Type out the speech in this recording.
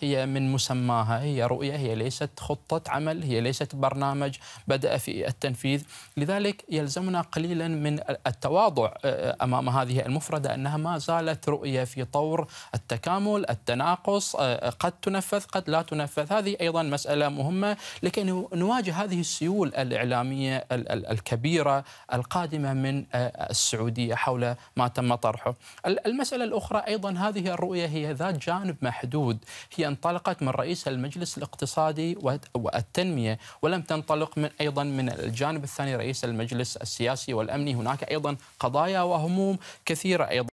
هي من مسماها هي رؤية هي ليست خطة عمل هي ليست برنامج بدأ في التنفيذ لذلك يلزمنا قليلا من التواضع آه، أمام هذه المفردة أنها ما زالت رؤية في طور التكامل التناقص آه، قد تنفذ قد لا تنفذ هذه أيضا مسألة مهمة لكي نواجه هذه السيول الإعلامية الكبيرة القادمة من آه، السعودية حول ما تم طرحه المسألة الأخرى أيضا هذه الرؤية هي ذات جانب محدود هي انطلقت من رئيس المجلس الاقتصادي والتنمية ولم تنطلق من أيضا من الجانب الثاني رئيس المجلس السياسي والأمني هناك أيضا قضايا وهموم كثيرة أيضا